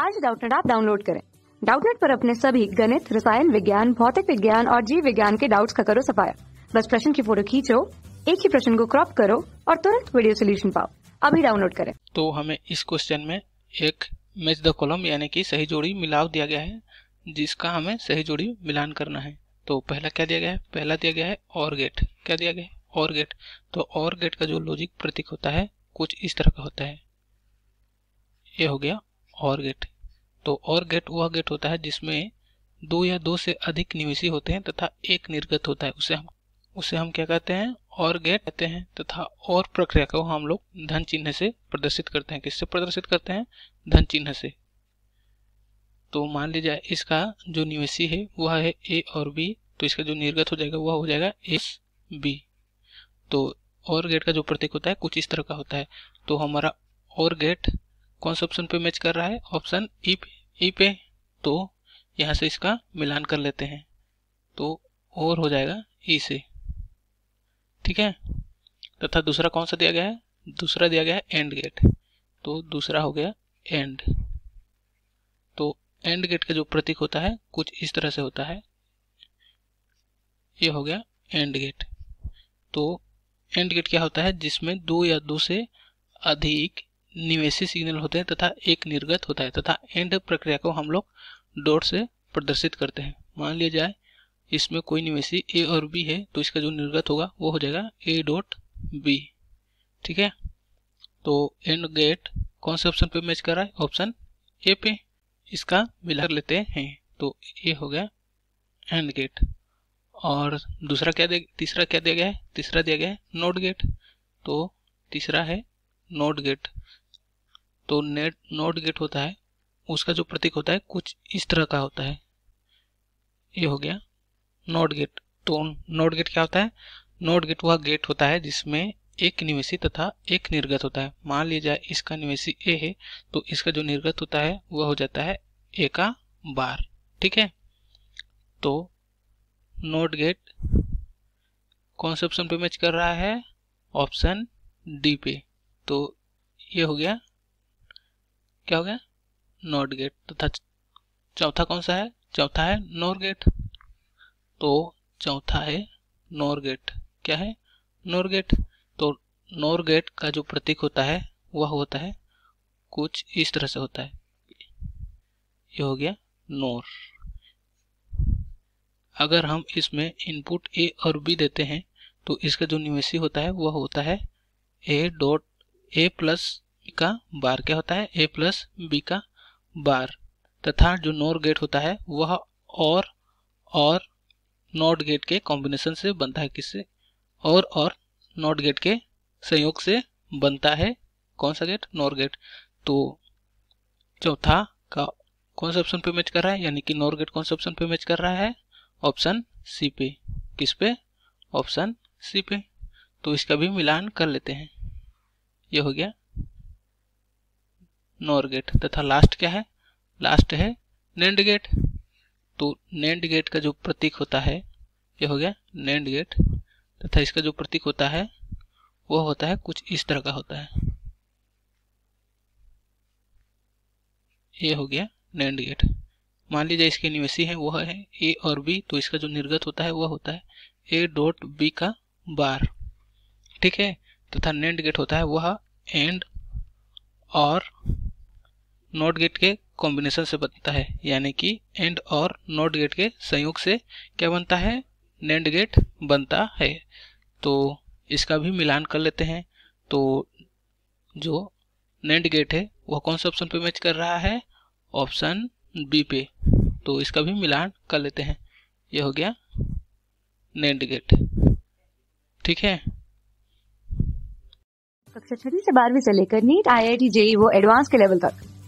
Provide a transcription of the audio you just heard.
आज डाउटनेट आप डाउनलोड करें डाउटनेट पर अपने सभी गणित रसायन विज्ञान भौतिक विज्ञान और जीव विज्ञान के डाउट्स का करो सफाया बस प्रश्न की फोटो खींचो एक ही प्रश्न को क्रॉप करो और तुरंत वीडियो सोल्यूशन पाओ अभी डाउनलोड करें तो हमें इस क्वेश्चन में एक मैच द कॉलम यानी कि सही जोड़ी मिलाव दिया गया है जिसका हमें सही जोड़ी मिलान करना है तो पहला क्या दिया गया है पहला दिया गया है और गेट क्या दिया गया है और गेट तो और गेट का जो लॉजिक प्रतीक होता है कुछ इस तरह का होता है ये हो गया और गेट तो और गेट वह गेट होता है जिसमें दो या दो से अधिक निवेशी होते हैं तथा एक निर्गत होता है उसे हम उसे हम क्या कहते हैं और गेट कहते हैं तथा और प्रक्रिया को हम लोग धन चिन्ह से प्रदर्शित करते हैं किससे प्रदर्शित करते हैं धन चिन्ह से तो मान लीजिए इसका जो निवेशी है वह है ए और बी तो इसका जो निर्गत हो जाएगा वह हो जाएगा एस बी तो और गेट का जो प्रतीक होता है कुछ इस तरह का होता है तो हमारा और गेट कौन से ऑप्शन पे मैच कर रहा है ऑप्शन ई e पे ई e पे तो यहाँ से इसका मिलान कर लेते हैं तो और हो जाएगा ई e से ठीक है तथा दूसरा कौन सा दिया गया है दूसरा दिया गया है एंड गेट तो दूसरा हो गया एंड तो एंड गेट का जो प्रतीक होता है कुछ इस तरह से होता है ये हो गया एंड गेट तो एंड गेट क्या होता है जिसमें दो या दो से अधिक निवेशी सिग्नल होते हैं तथा एक निर्गत होता है तथा एंड प्रक्रिया को हम लोग डॉट से प्रदर्शित करते हैं मान लिया जाए इसमें कोई निवेशी ए और बी है तो इसका जो निर्गत होगा वो हो जाएगा ए डॉट बी ठीक है तो एंड गेट कौन से ऑप्शन पे मैच कर रहा है ऑप्शन ए पे इसका मिला लेते हैं तो ए हो गया एंड गेट और दूसरा क्या दे तीसरा क्या दिया गया है तीसरा दिया गया है नोट गेट तो तीसरा है नोट गेट तो नेट नोट गेट होता है उसका जो प्रतीक होता है कुछ इस तरह का होता है ये हो गया नोट गेट तो नोट गेट क्या होता है नोट गेट वह गेट होता है जिसमें एक निवेशी तथा एक निर्गत होता है मान लिया जाए इसका निवेशी ए है तो इसका जो निर्गत होता है वह हो जाता है ए का बार ठीक है तो नोट गेट कौन से ऑप्शन पे मैच कर रहा है ऑप्शन डी पे तो ये हो गया क्या हो गया नॉट गेट तथा चौथा कौन सा है चौथा है नोर गेट तो चौथा है नोर गेट क्या है नोर गेट तो नोर गेट का जो प्रतीक होता है वह होता है कुछ इस तरह से होता है ये हो गया नोर अगर हम इसमें इनपुट ए और बी देते हैं तो इसका जो निवेशी होता है वह होता है ए डॉट ए प्लस का बार क्या होता है ए प्लस बी का बार तथा जो नोर गेट होता है वह और और नॉट गेट के कॉम्बिनेशन से बनता है किससे और और नॉट गेट के संयोग से बनता है कौन सा गेट नॉर गेट तो चौथा का कौन सा ऑप्शन पे मैच कर रहा है यानी कि नॉर गेट कौन सा ऑप्शन पे मैच कर रहा है ऑप्शन सी पे किस पे ऑप्शन सी पे तो इसका भी मिलान कर लेते हैं यह हो गया नोर गेट तथा लास्ट क्या है लास्ट है नेंड गेट तो नेंड गेट का जो प्रतीक होता है ये हो गया नेंड गेट तथा इसका जो प्रतीक होता है वो होता है कुछ इस तरह का होता है ये हो गया नेंड गेट मान लीजिए इसके निवेशी है वह है ए और बी तो इसका जो निर्गत होता है वह होता है ए डॉट बी का बार ठीक है तथा नेंड गेट होता है वह एंड और नोट गेट के कॉम्बिनेशन से बनता है यानी कि एंड और नोट गेट के संयोग से क्या बनता है नेंड गेट बनता है तो इसका भी मिलान कर लेते हैं तो जो नेंड गेट है वह कौन से ऑप्शन पे मैच कर रहा है ऑप्शन बी पे तो इसका भी मिलान कर लेते हैं यह हो गया नेंड गेट ठीक है कक्षा छठी से बारहवीं से लेकर NEET I I T JEE वो एडवांस के लेवल तक